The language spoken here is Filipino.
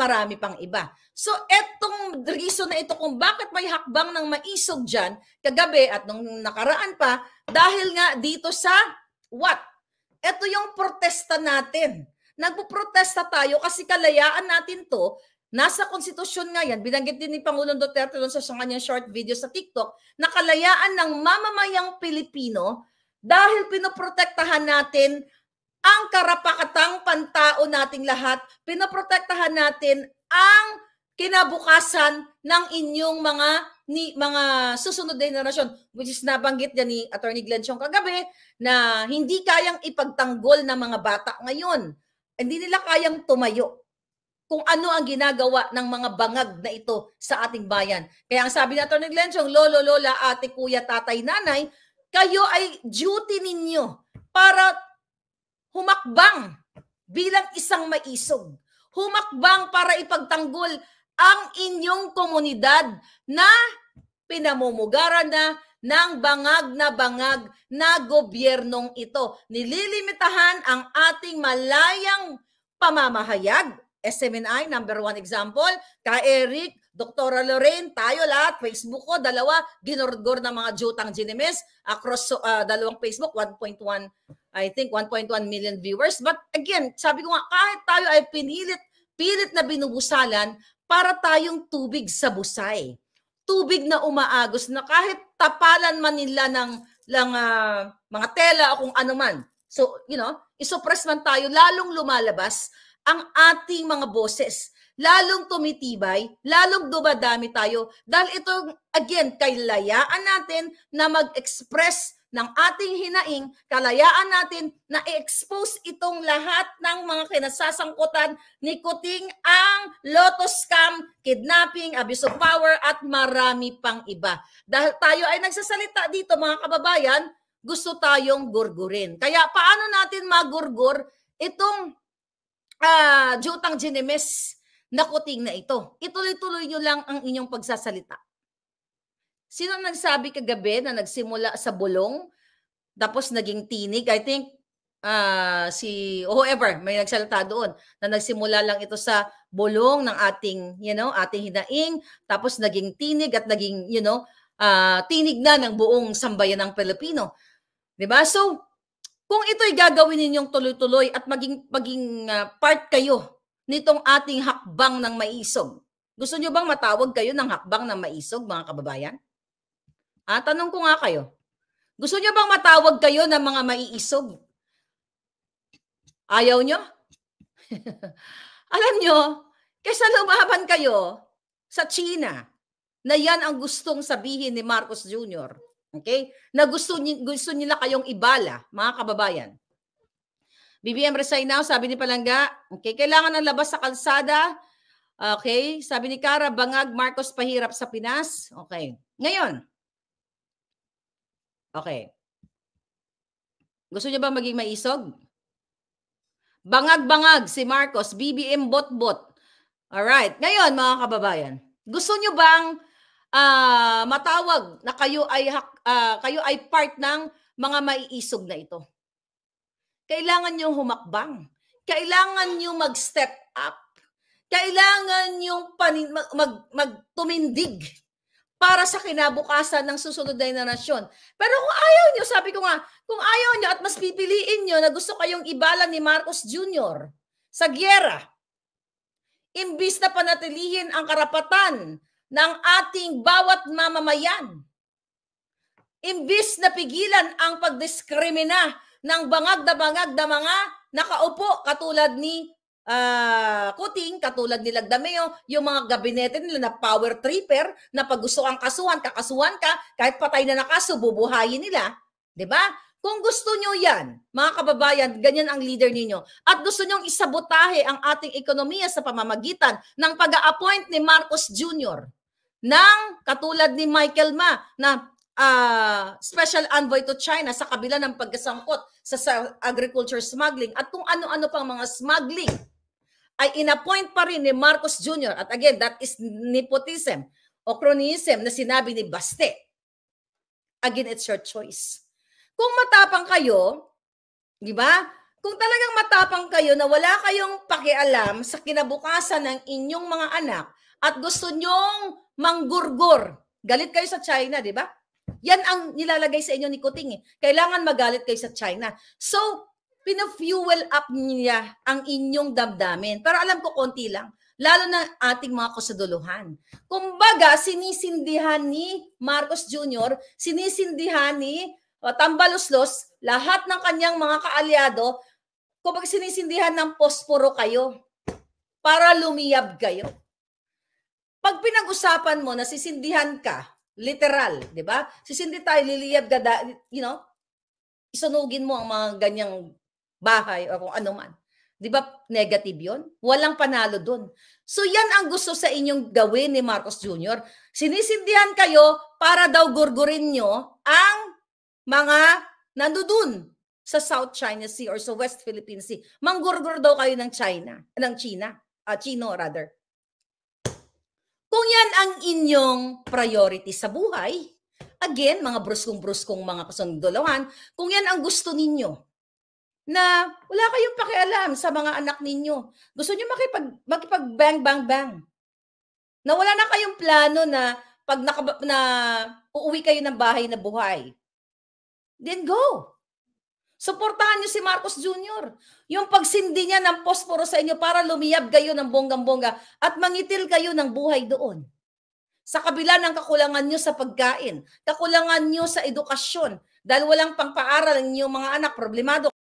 marami pang iba. So etong reason na ito kung bakit may hakbang ng maisog dyan kagabi at nung nakaraan pa dahil nga dito sa what? Ito yung protesta natin. Nagpoprotesta tayo kasi kalayaan natin to Nasa konstitusyon nga yan, binanggit din ni Pangulong Duterte doon sa kanyang short video sa TikTok, na kalayaan ng mamamayang Pilipino dahil pinoprotektahan natin ang karapakatang pantao nating lahat, pinoprotektahan natin ang kinabukasan ng inyong mga ni mga susunod na henerasyon which is nabanggit niya ni Attorney Glenn Chong kagabi na hindi kayang ipagtanggol ng mga bata ngayon. Hindi nila kayang tumayo kung ano ang ginagawa ng mga bangag na ito sa ating bayan. Kaya ang sabi ni Attorney Glenn Chong, lolo, lola, ate, kuya, tatay, nanay, kayo ay duty ninyo para humakbang bilang isang maisog. Humakbang para ipagtanggol ang inyong komunidad na pinamumugaran na ng bangag na bangag na gobyernong ito. Nililimitahan ang ating malayang pamamahayag. SMNI, number one example. Ka Eric, Doktora Lorraine, tayo lahat, Facebook ko, dalawa, ginorgor ng mga jutang ginimes. Across uh, dalawang Facebook, 1.1 I think 1.1 million viewers. But again, sabi ko nga, kahit tayo ay pinilit, pilit na binubusalan para tayong tubig sa busay. Tubig na umaagos na kahit tapalan man nila ng lang, uh, ah, mga tela o kung ano man. So, you know, isuppress man tayo, lalong lumalabas ang ating mga boses. Lalong tumitibay, lalong dumadami tayo. Dahil ito, again, kailayaan natin na mag-express ng ating hinaing, kalayaan natin na i-expose itong lahat ng mga kinasasangkutan ni Kuting ang Lotus Scam, kidnapping, abuse of power at marami pang iba. Dahil tayo ay nagsasalita dito mga kababayan, gusto tayong gurgurin. Kaya paano natin magurgur itong uh, jutang ginemes na kuting na ito? Ituloy-tuloy nyo lang ang inyong pagsasalita. Sino nagsabi kagabi na nagsimula sa bulong tapos naging tinig? I think uh, si whoever may nagsalita doon na nagsimula lang ito sa bulong ng ating, you know, ating hinaing tapos naging tinig at naging, you know, uh, tinig na ng buong sambayan ng Pilipino. 'Di ba? So, kung ito'y gagawin ninyong tuloy-tuloy at maging maging uh, part kayo nitong ating hakbang ng maisog. Gusto niyo bang matawag kayo ng hakbang ng maisog, mga kababayan? Ah, tanong ko nga kayo. Gusto niyo bang matawag kayo ng mga maiisog? Ayaw niyo? Alam niyo, kaysa lumaban kayo sa China, na yan ang gustong sabihin ni Marcos Jr. Okay? Na gusto, gusto nila kayong ibala, mga kababayan. BBM resign now, sabi ni Palanga. Okay, kailangan ng labas sa kalsada. Okay, sabi ni Cara, bangag Marcos pahirap sa Pinas. Okay. Ngayon, Okay. Gusto niyo ba maging maisog? Bangag-bangag si Marcos, BBM bot-bot. right. Ngayon, mga kababayan, gusto niyo bang uh, matawag na kayo ay uh, kayo ay part ng mga maiisog na ito? Kailangan niyo humakbang. Kailangan niyo mag-step up. Kailangan niyo panin- mag, mag, magtumindig para sa kinabukasan ng susunod na generasyon. Pero kung ayaw niyo, sabi ko nga, kung ayaw niyo at mas pipiliin niyo na gusto kayong ibala ni Marcos Jr. sa gyera, imbis na panatilihin ang karapatan ng ating bawat mamamayan, imbis na pigilan ang pagdiskrimina ng bangag na bangag na mga nakaupo katulad ni uh, kuting katulad ni Lagdameo, yung mga gabinete nila na power tripper na pag gusto kang kasuhan, kakasuhan ka, kahit patay na nakaso, bubuhayin nila. ba? Diba? Kung gusto nyo yan, mga kababayan, ganyan ang leader ninyo. At gusto nyong isabotahe ang ating ekonomiya sa pamamagitan ng pag-appoint ni Marcos Jr. ng katulad ni Michael Ma na uh, special envoy to China sa kabila ng pagkasangkot sa, sa agriculture smuggling at kung ano-ano pang mga smuggling ay inappoint pa rin ni Marcos Jr. At again, that is nepotism o cronyism na sinabi ni Baste. Again, it's your choice. Kung matapang kayo, di ba? Kung talagang matapang kayo na wala kayong pakialam sa kinabukasan ng inyong mga anak at gusto nyong manggurgor, galit kayo sa China, di ba? Yan ang nilalagay sa inyo ni Kuting. Eh. Kailangan magalit kayo sa China. So, pina-fuel up niya ang inyong damdamin. Pero alam ko konti lang, lalo na ating mga kusaduluhan. Kumbaga, sinisindihan ni Marcos Jr., sinisindihan ni oh, Tambaloslos, lahat ng kanyang mga kaalyado, kumbaga sinisindihan ng posporo kayo para lumiyab kayo. Pag pinag-usapan mo, na sisindihan ka, literal, di ba? Sisindi tayo, liliyab ka, you know, isunugin mo ang mga ganyang bahay o kung ano man. 'Di ba negative 'yon? Walang panalo doon. So 'yan ang gusto sa inyong gawin ni Marcos Jr. Sinisindihan kayo para daw gurgurin nyo ang mga nandoon sa South China Sea or sa West Philippine Sea. Manggurgur daw kayo ng China, ng China, uh, Chino rather. Kung yan ang inyong priority sa buhay, again, mga bruskong-bruskong mga kasundolohan, kung yan ang gusto ninyo, na wala kayong pakialam sa mga anak ninyo. Gusto niyo makipag makipag bang bang bang. Na wala na kayong plano na pag naka, na uuwi kayo ng bahay na buhay. Then go. Suportahan niyo si Marcos Jr. Yung pagsindi niya ng posporo sa inyo para lumiyab kayo ng bonggang-bongga at mangitil kayo ng buhay doon. Sa kabila ng kakulangan niyo sa pagkain, kakulangan niyo sa edukasyon, dahil walang pangpaaral ng inyong mga anak, problemado